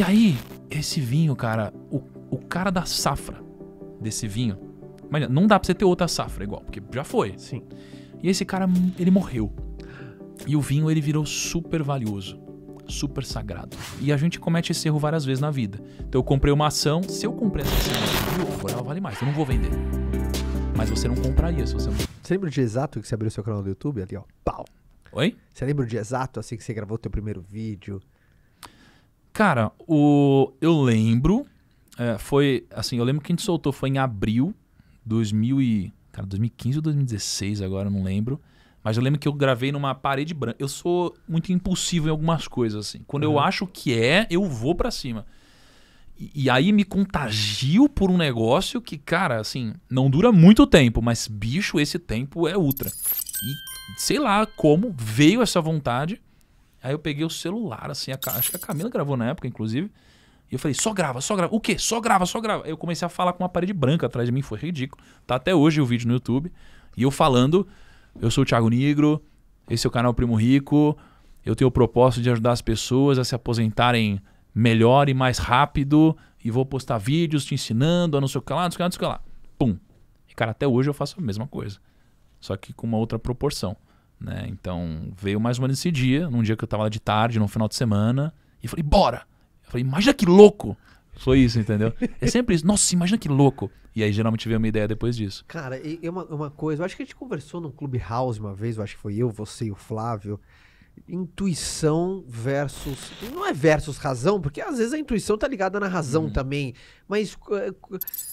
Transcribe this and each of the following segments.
E aí, esse vinho, cara, o, o cara da safra desse vinho. Mas não dá pra você ter outra safra igual, porque já foi. Sim. E esse cara, ele morreu. E o vinho, ele virou super valioso super sagrado. E a gente comete esse erro várias vezes na vida. Então eu comprei uma ação, se eu comprei essa ação, eu, agora ela vale mais, eu não vou vender. Mas você não compraria se você não. Você lembra o dia exato que você abriu seu canal do YouTube ali, ó? Pau! Oi? Você lembra o dia exato assim que você gravou o teu primeiro vídeo? Cara, o eu lembro, é, foi assim, eu lembro que a gente soltou foi em abril de e, cara, 2015 ou 2016 agora, não lembro. Mas eu lembro que eu gravei numa parede branca. Eu sou muito impulsivo em algumas coisas assim. Quando uhum. eu acho que é, eu vou para cima. E, e aí me contagiou por um negócio que, cara, assim, não dura muito tempo, mas bicho, esse tempo é ultra. E sei lá como veio essa vontade. Aí eu peguei o celular, assim, a, acho que a Camila gravou na época, inclusive. E eu falei, só grava, só grava. O quê? Só grava, só grava. Aí eu comecei a falar com uma parede branca atrás de mim, foi ridículo. Tá até hoje o vídeo no YouTube. E eu falando, eu sou o Thiago Negro esse é o canal Primo Rico. Eu tenho o propósito de ajudar as pessoas a se aposentarem melhor e mais rápido. E vou postar vídeos te ensinando, a não sei o que lá, não sei o que lá, não sei o que lá. Pum. E cara, até hoje eu faço a mesma coisa. Só que com uma outra proporção. Né? Então veio mais ou menos esse dia, num dia que eu tava lá de tarde, num final de semana, e falei, bora! Eu falei, imagina que louco! Foi isso, entendeu? É sempre isso. Nossa, imagina que louco. E aí geralmente veio uma ideia depois disso. Cara, é uma, uma coisa. Eu acho que a gente conversou num Clubhouse uma vez, eu acho que foi eu, você e o Flávio. Intuição versus. Não é versus razão, porque às vezes a intuição tá ligada na razão hum. também. Mas é,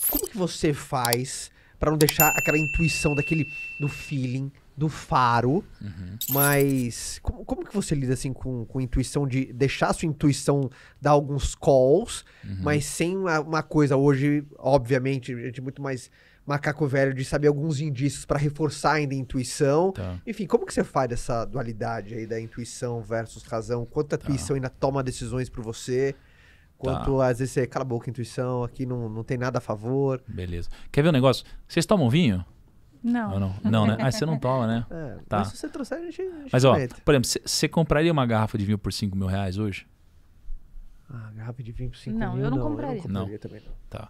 como que você faz para não deixar aquela intuição daquele. do feeling do faro, uhum. mas como, como, que você lida assim com, com intuição de deixar a sua intuição dar alguns calls, uhum. mas sem uma, uma, coisa hoje, obviamente, gente muito mais macaco velho de saber alguns indícios para reforçar ainda a intuição. Tá. Enfim, como que você faz dessa dualidade aí da intuição versus razão? Quanto a tá. intuição ainda toma decisões por você? Quanto tá. às vezes você cala a boca, intuição, aqui não, não tem nada a favor. Beleza. Quer ver um negócio? Vocês tomam vinho? Não. Ou ah, não? Não, né? Ah, você não toma, né? É, tá. Mas se você trouxer, a gente. mas, ó, por exemplo, você compraria uma garrafa de vinho por 5 mil reais hoje? Ah, garrafa de vinho por 5 mil? Não, eu não compraria. Eu não compraria não. também, não. Tá.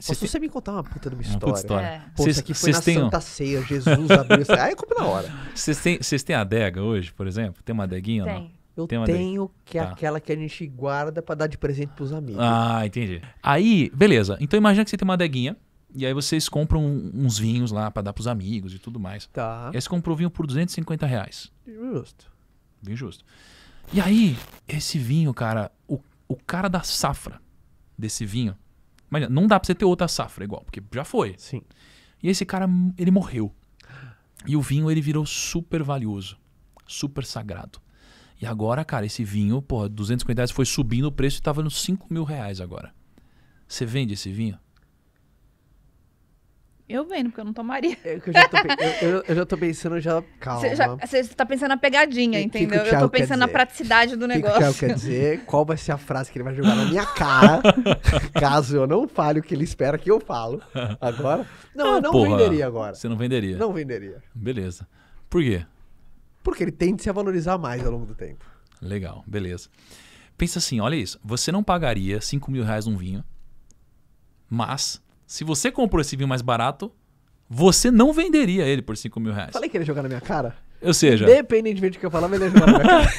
você me contar uma puta de uma história? Uma puta história. É. Pô, têm... Santa Ceia, Jesus abriu. Aí eu compro na hora. Vocês têm, vocês têm adega hoje, por exemplo? Tem uma adeguinha tem. ou não? Eu tem tenho, que é tá. aquela que a gente guarda para dar de presente pros amigos. Ah, entendi. Aí, beleza. Então imagina que você tem uma adeguinha e aí vocês compram uns vinhos lá para dar pros amigos e tudo mais. Tá. E aí você comprou vinho por 250 reais. Justo. bem justo. E aí, esse vinho, cara, o, o cara da safra desse vinho. Mas não dá pra você ter outra safra igual, porque já foi. Sim. E esse cara, ele morreu. E o vinho, ele virou super valioso, super sagrado. E agora, cara, esse vinho, porra, 250 reais foi subindo o preço e tava nos 5 mil reais agora. Você vende esse vinho? Eu vendo, porque eu não tomaria. É eu, eu já, tô, eu, eu, já tô pensando já. Calma. Você tá pensando na pegadinha, e, entendeu? Que que eu tô pensando na praticidade do negócio. Que, que quer dizer? Qual vai ser a frase que ele vai jogar na minha cara? caso eu não fale o que ele espera que eu falo. Agora. Não, ah, eu não porra, venderia agora. Você não venderia? Não venderia. Beleza. Por quê? Porque ele tende a se valorizar mais ao longo do tempo. Legal, beleza. Pensa assim, olha isso. Você não pagaria 5 mil reais num vinho, mas se você comprou esse vinho mais barato, você não venderia ele por 5 mil reais. Falei que ele ia jogar na minha cara. Ou seja. Independentemente do que eu falava, ele ia jogar na minha cara.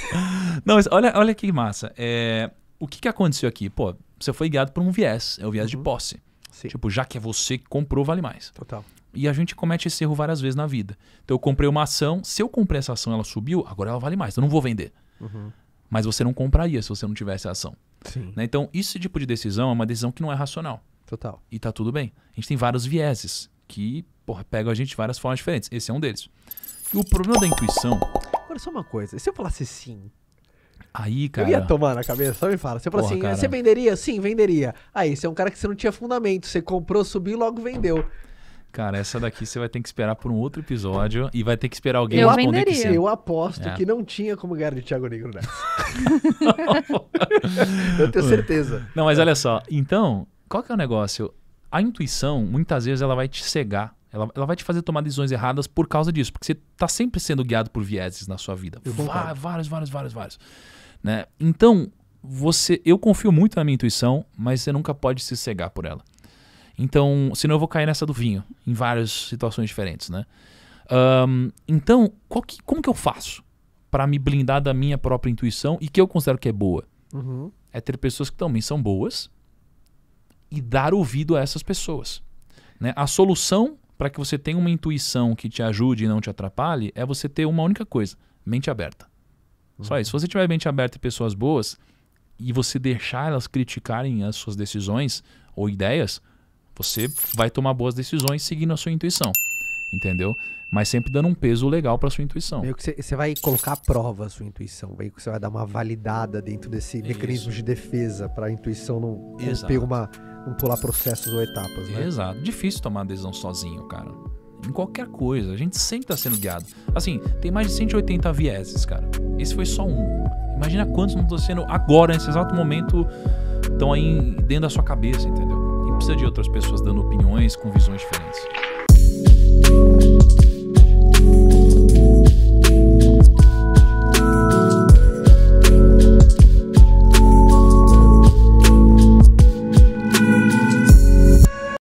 não, mas olha, olha que massa. É, o que, que aconteceu aqui? Pô, você foi guiado por um viés, é o viés uhum. de posse. Sim. Tipo, já que é você que comprou, vale mais. Total. E a gente comete esse erro várias vezes na vida. Então eu comprei uma ação, se eu comprei essa ação ela subiu, agora ela vale mais, eu não vou vender. Uhum. Mas você não compraria se você não tivesse a ação. Né? Então, esse tipo de decisão é uma decisão que não é racional. Total. E tá tudo bem. A gente tem vários vieses que porra, pegam a gente de várias formas diferentes. Esse é um deles. E o problema da intuição. Agora, só uma coisa. Se eu falasse sim. Aí, cara. Eu ia tomar na cabeça, só me fala. Você fala assim, cara. você venderia? Sim, venderia. Aí, ah, você é um cara que você não tinha fundamento. Você comprou, subiu logo vendeu. Cara, essa daqui você vai ter que esperar por um outro episódio e vai ter que esperar alguém eu responder venderia. que sim. Eu aposto é. que não tinha como ganhar de Thiago Negro nessa. eu tenho certeza. Não, mas olha só. Então, qual que é o negócio? A intuição, muitas vezes, ela vai te cegar. Ela, ela vai te fazer tomar decisões erradas por causa disso. Porque você está sempre sendo guiado por vieses na sua vida. vários, vários, vários, vários. Né? Então, você, eu confio muito na minha intuição, mas você nunca pode se cegar por ela. Então, senão eu vou cair nessa do vinho, em várias situações diferentes, né? Um, então, que, como que eu faço para me blindar da minha própria intuição e que eu considero que é boa? Uhum. É ter pessoas que também são boas, e dar ouvido a essas pessoas. Né? A solução para que você tenha uma intuição que te ajude e não te atrapalhe é você ter uma única coisa: mente aberta. Uhum. Só isso. Se você tiver mente aberta e pessoas boas e você deixar elas criticarem as suas decisões ou ideias, você vai tomar boas decisões seguindo a sua intuição. Entendeu? Mas sempre dando um peso legal para sua intuição. você vai colocar à prova a sua intuição, você vai dar uma validada dentro desse mecanismo de defesa para a intuição não ter uma não pular processos ou etapas, né? Exato. Difícil tomar decisão sozinho, cara. Em qualquer coisa, a gente sempre tá sendo guiado. Assim, tem mais de 180 vieses, cara. Esse foi só um. Imagina quantos não estão sendo agora, nesse exato momento, estão aí dentro da sua cabeça, entendeu? E precisa de outras pessoas dando opiniões com visões diferentes.